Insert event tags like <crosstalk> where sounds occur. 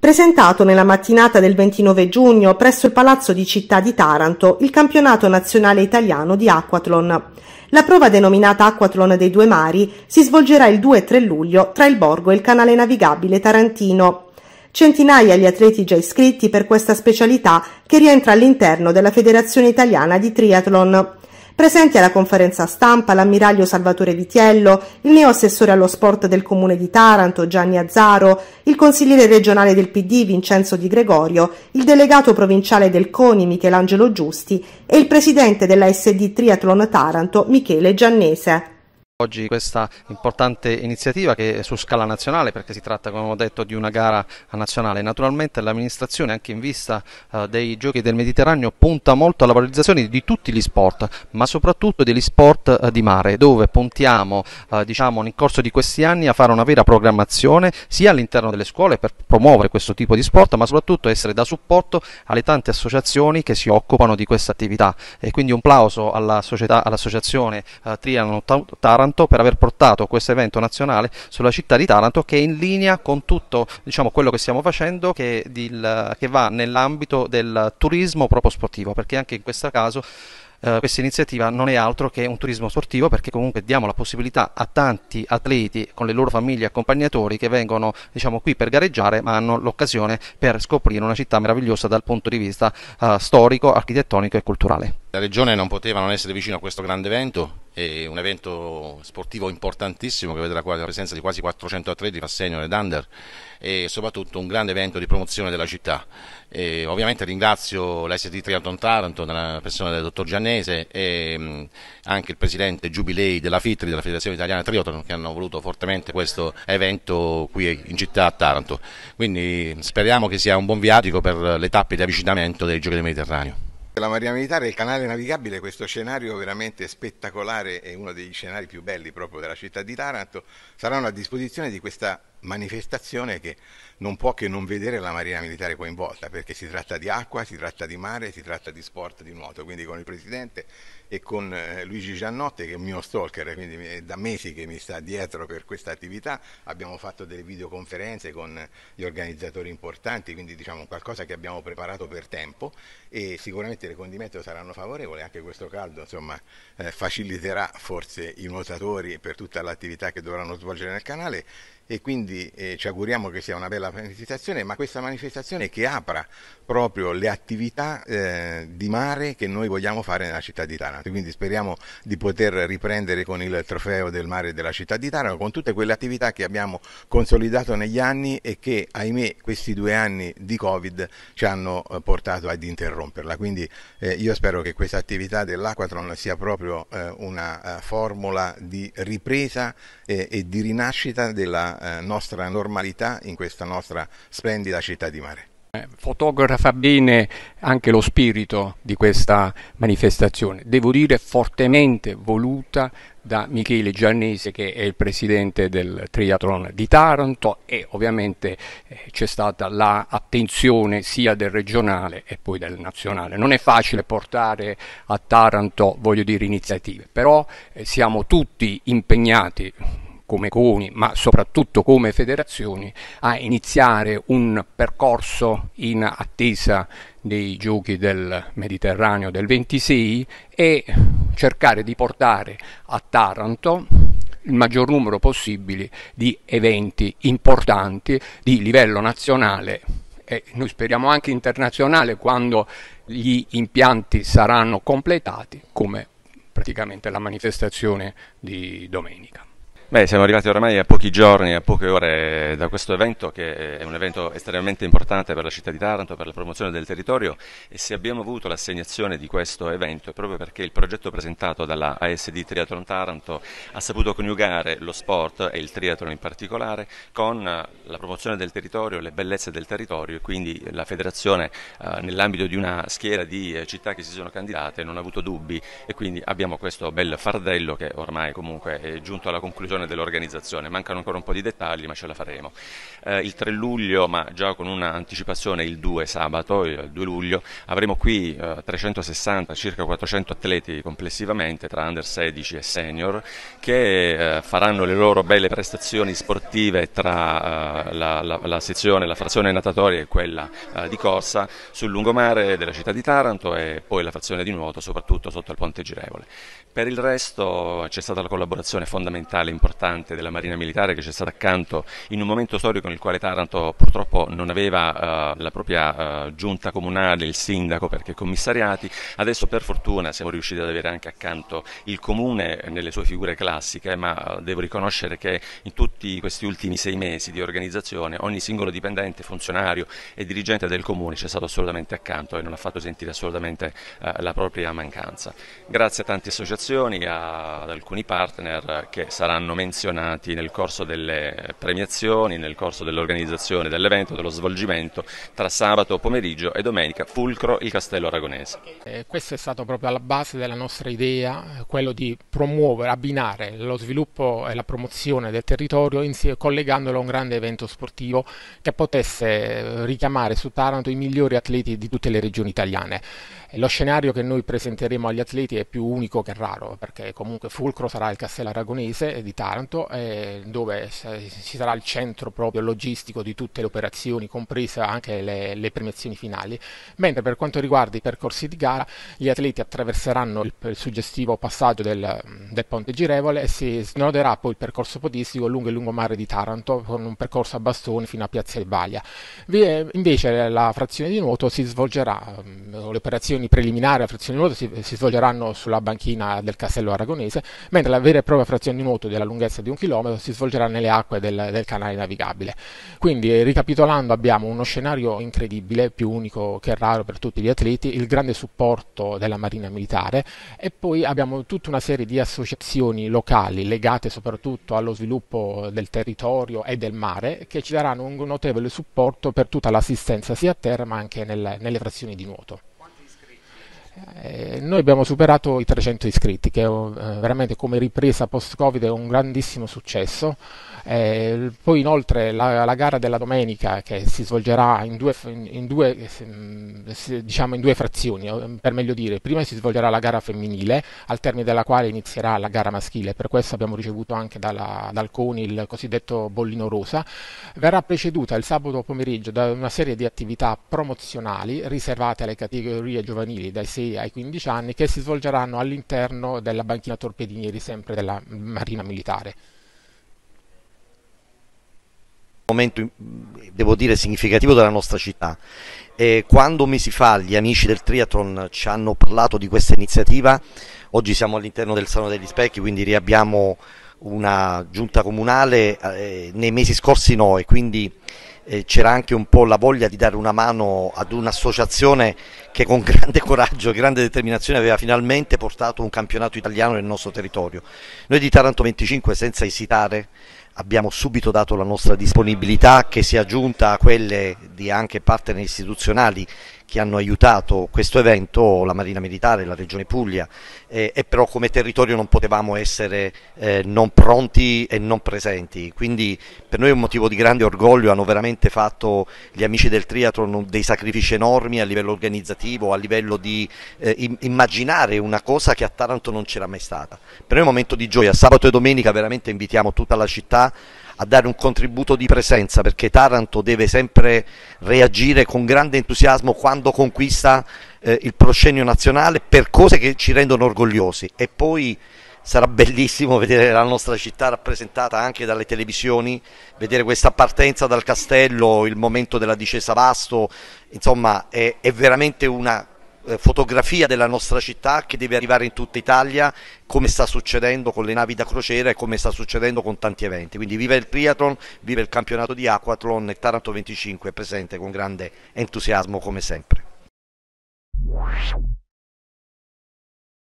Presentato nella mattinata del 29 giugno presso il Palazzo di Città di Taranto il campionato nazionale italiano di Aquathlon. La prova denominata Aquathlon dei due mari si svolgerà il 2 e 3 luglio tra il Borgo e il canale navigabile tarantino. Centinaia gli atleti già iscritti per questa specialità che rientra all'interno della Federazione Italiana di Triathlon. Presenti alla conferenza stampa l'ammiraglio Salvatore Vitiello, il neo assessore allo sport del comune di Taranto Gianni Azzaro, il consigliere regionale del PD Vincenzo Di Gregorio, il delegato provinciale del CONI Michelangelo Giusti e il presidente della SD Triathlon Taranto Michele Giannese. Oggi questa importante iniziativa che è su scala nazionale perché si tratta come ho detto di una gara nazionale. Naturalmente l'amministrazione anche in vista eh, dei giochi del Mediterraneo punta molto alla valorizzazione di tutti gli sport ma soprattutto degli sport eh, di mare dove puntiamo eh, diciamo, nel corso di questi anni a fare una vera programmazione sia all'interno delle scuole per promuovere questo tipo di sport ma soprattutto essere da supporto alle tante associazioni che si occupano di questa attività e quindi un plauso all'associazione alla Trianon Taranto Taranto per aver portato questo evento nazionale sulla città di Taranto che è in linea con tutto diciamo, quello che stiamo facendo che, di, che va nell'ambito del turismo proprio sportivo perché anche in questo caso Uh, questa iniziativa non è altro che un turismo sportivo perché comunque diamo la possibilità a tanti atleti con le loro famiglie e accompagnatori che vengono diciamo, qui per gareggiare ma hanno l'occasione per scoprire una città meravigliosa dal punto di vista uh, storico, architettonico e culturale. La regione non poteva non essere vicino a questo grande evento è un evento sportivo importantissimo che vedrà la presenza di quasi 400 atleti fra senior ed under e soprattutto un grande evento di promozione della città. E ovviamente ringrazio l'ST Triathlon Taranto la persona del dottor Giannese e mm, anche il presidente Giubilei della FITRI, della Federazione Italiana Triathlon, che hanno voluto fortemente questo evento qui in città a Taranto. Quindi mm, speriamo che sia un buon viatico per le tappe di avvicinamento dei Giochi del Mediterraneo. La Marina Militare il canale navigabile, questo scenario veramente spettacolare è uno degli scenari più belli proprio della città di Taranto, saranno a disposizione di questa manifestazione che non può che non vedere la Marina Militare coinvolta, perché si tratta di acqua, si tratta di mare, si tratta di sport, di nuoto, quindi con il Presidente e con eh, Luigi Giannotte che è un mio stalker, quindi è da mesi che mi sta dietro per questa attività, abbiamo fatto delle videoconferenze con gli organizzatori importanti, quindi diciamo qualcosa che abbiamo preparato per tempo e sicuramente le condimento saranno favorevoli, anche questo caldo insomma, eh, faciliterà forse i nuotatori per tutta l'attività che dovranno svolgere nel canale e quindi quindi eh, ci auguriamo che sia una bella manifestazione, ma questa manifestazione che apra proprio le attività eh, di mare che noi vogliamo fare nella città di Taranto. Quindi speriamo di poter riprendere con il trofeo del mare della città di Taranto, con tutte quelle attività che abbiamo consolidato negli anni e che, ahimè, questi due anni di Covid ci hanno eh, portato ad interromperla. Quindi eh, io spero che questa attività dell'Aquatron sia proprio eh, una uh, formula di ripresa e di rinascita della uh, nostra nostra normalità, in questa nostra splendida città di mare. Eh, fotografa bene anche lo spirito di questa manifestazione, devo dire fortemente voluta da Michele Giannese che è il presidente del Triathlon di Taranto e ovviamente eh, c'è stata l'attenzione sia del regionale e poi del nazionale. Non è facile portare a Taranto, voglio dire, iniziative, però eh, siamo tutti impegnati, come CONI, ma soprattutto come federazioni, a iniziare un percorso in attesa dei giochi del Mediterraneo del 26 e cercare di portare a Taranto il maggior numero possibile di eventi importanti di livello nazionale e noi speriamo anche internazionale quando gli impianti saranno completati come praticamente la manifestazione di domenica. Beh, siamo arrivati ormai a pochi giorni, a poche ore da questo evento che è un evento estremamente importante per la città di Taranto, per la promozione del territorio e se abbiamo avuto l'assegnazione di questo evento è proprio perché il progetto presentato dalla ASD Triathlon Taranto ha saputo coniugare lo sport e il triathlon in particolare con la promozione del territorio, le bellezze del territorio e quindi la federazione eh, nell'ambito di una schiera di eh, città che si sono candidate non ha avuto dubbi e quindi abbiamo questo bel fardello che ormai comunque è giunto alla conclusione gestione dell'organizzazione. Mancano ancora un po' di dettagli, ma ce la faremo. Eh, il 3 luglio, ma già con un'anticipazione il 2 sabato, il 2 luglio, avremo qui eh, 360, circa 400 atleti complessivamente tra under 16 e senior che eh, faranno le loro belle prestazioni sportive tra eh, la, la, la, sezione, la frazione natatoria e quella eh, di corsa sul lungomare della città di Taranto e poi la frazione di nuoto, soprattutto sotto il ponte girevole. Per il resto c'è stata la collaborazione fondamentale importante importante della Marina Militare che c'è stata accanto in un momento storico nel quale Taranto purtroppo non aveva uh, la propria uh, giunta comunale, il sindaco perché commissariati, adesso per fortuna siamo riusciti ad avere anche accanto il comune nelle sue figure classiche, ma eh, devo riconoscere che in tutti questi ultimi sei mesi di organizzazione ogni singolo dipendente, funzionario e dirigente del comune ci è stato assolutamente accanto e non ha fatto sentire assolutamente uh, la propria mancanza. Grazie a tante associazioni, a, ad alcuni partner che saranno menzionati nel corso delle premiazioni, nel corso dell'organizzazione dell'evento, dello svolgimento tra sabato pomeriggio e domenica, fulcro il Castello Aragonese. Eh, questo è stato proprio alla base della nostra idea, eh, quello di promuovere, abbinare lo sviluppo e la promozione del territorio insieme, collegandolo a un grande evento sportivo che potesse eh, richiamare su Taranto i migliori atleti di tutte le regioni italiane. Lo scenario che noi presenteremo agli atleti è più unico che raro, perché comunque fulcro sarà il Castello Aragonese di Taranto Taranto, eh, dove ci sarà il centro proprio logistico di tutte le operazioni, comprese anche le, le premiazioni finali, mentre per quanto riguarda i percorsi di gara, gli atleti attraverseranno il, il suggestivo passaggio del, del, ponte girevole e si snoderà poi il percorso podistico lungo il lungomare di Taranto, con un percorso a bastoni fino a Piazza Ibalia. Invece la frazione di nuoto si svolgerà, ehm, le operazioni preliminari alla frazione di nuoto si, si svolgeranno sulla banchina del Castello Aragonese, mentre la vera e propria frazione di nuoto della lunga lunghezza di un chilometro si svolgerà nelle acque del, del canale navigabile. Quindi eh, ricapitolando abbiamo uno scenario incredibile, più unico che raro per tutti gli atleti, il grande supporto della Marina Militare e poi abbiamo tutta una serie di associazioni locali legate soprattutto allo sviluppo del territorio e del mare che ci daranno un notevole supporto per tutta l'assistenza sia a terra ma anche nel, nelle frazioni di nuoto. Eh, noi abbiamo superato i 300 iscritti, che è eh, veramente come ripresa post-Covid è un grandissimo successo. Eh, poi inoltre la, la, gara della domenica che si svolgerà in due, in due, eh, mm, diciamo in due frazioni, per meglio dire, prima si svolgerà la gara femminile, al termine della quale inizierà la gara maschile, per questo abbiamo ricevuto anche dalla, dal CONI il cosiddetto bollino rosa, verrà preceduta il sabato pomeriggio da una serie di attività promozionali riservate alle categorie giovanili dai 6 ai 15 anni che si svolgeranno all'interno della banchina torpedinieri sempre della Marina Militare. Momento, devo dire, significativo della nostra città. E quando mesi fa gli amici del Triathlon ci hanno parlato di questa iniziativa, oggi siamo all'interno del Salone degli Specchi, quindi riabbiamo una giunta comunale, eh, nei mesi scorsi no, e quindi c'era anche un po' la voglia di dare una mano ad un'associazione che con grande coraggio e grande determinazione aveva finalmente portato un campionato italiano nel nostro territorio. Noi di Taranto 25 senza esitare abbiamo subito dato la nostra disponibilità che si è aggiunta a quelle di anche partner istituzionali che hanno aiutato questo evento, la Marina Militare, la Regione Puglia eh, e però come territorio non potevamo essere eh, non pronti e non presenti, quindi per noi è un motivo di grande orgoglio, hanno veramente fatto gli amici del triathlon dei sacrifici enormi a livello organizzativo, a livello di eh, immaginare una cosa che a Taranto non c'era mai stata. Per noi è un momento di gioia, sabato e domenica veramente invitiamo tutta la città a dare un contributo di presenza perché Taranto deve sempre reagire con grande entusiasmo quando conquista eh, il proscenio nazionale per cose che ci rendono orgogliosi e poi sarà bellissimo <laughs> vedere la nostra città rappresentata anche dalle televisioni, vedere questa partenza dal castello, il momento della discesa vasto, insomma è, è veramente una eh, fotografia della nostra città che deve arrivare in tutta Italia come sta succedendo con le navi da crociera e come sta succedendo con tanti eventi. Quindi viva il triathlon, viva il campionato di Aquathlon e Taranto 25 è presente con grande entusiasmo come sempre.